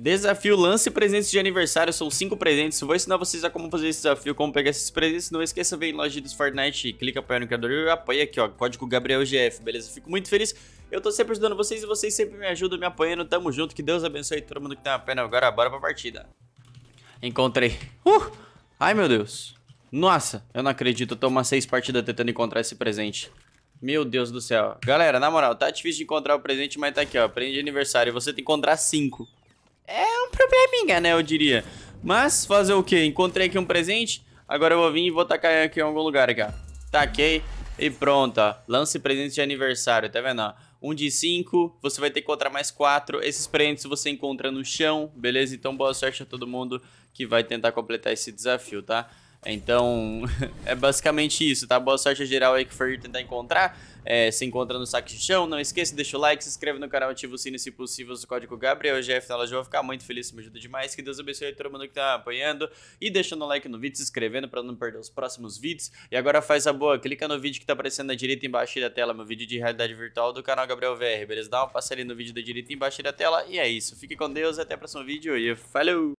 Desafio lance presentes de aniversário, são cinco presentes. Vou ensinar vocês a como fazer esse desafio, como pegar esses presentes. Não esqueça, vem em loja do Fortnite, clica apoiar no criador e apoia aqui, ó. Código GabrielGF, beleza? Fico muito feliz. Eu tô sempre ajudando vocês e vocês sempre me ajudam, me apoiando. Tamo junto, que Deus abençoe todo mundo que tem tá uma pena. Agora bora pra partida. Encontrei. Uh! Ai, meu Deus. Nossa, eu não acredito. Eu tô umas seis partidas tentando encontrar esse presente. Meu Deus do céu. Galera, na moral, tá difícil de encontrar o presente, mas tá aqui, ó. Prende de aniversário. Você tem que encontrar cinco probleminha, né, eu diria. Mas fazer o quê? Encontrei aqui um presente, agora eu vou vir e vou tacar aqui em algum lugar aqui, ó. Taquei e pronto, ó. Lance presente de aniversário, tá vendo, ó? Um de cinco, você vai ter que encontrar mais quatro. Esses presentes você encontra no chão, beleza? Então boa sorte a todo mundo que vai tentar completar esse desafio, tá? Então, é basicamente isso, tá? Boa sorte geral aí que for tentar encontrar. É, se encontra no saque de chão. Não esqueça, deixa o like, se inscreve no canal, ativa o sino se possível. O código GabrielGF na loja. Eu vou ficar muito feliz, me ajuda demais. Que Deus abençoe todo mundo que tá apoiando. E deixando o like no vídeo, se inscrevendo para não perder os próximos vídeos. E agora faz a boa, clica no vídeo que tá aparecendo na direita embaixo da tela, meu vídeo de realidade virtual do canal Gabriel VR, beleza? Dá uma passadinha no vídeo da direita embaixo da tela. E é isso, fique com Deus, até o próximo vídeo e falou!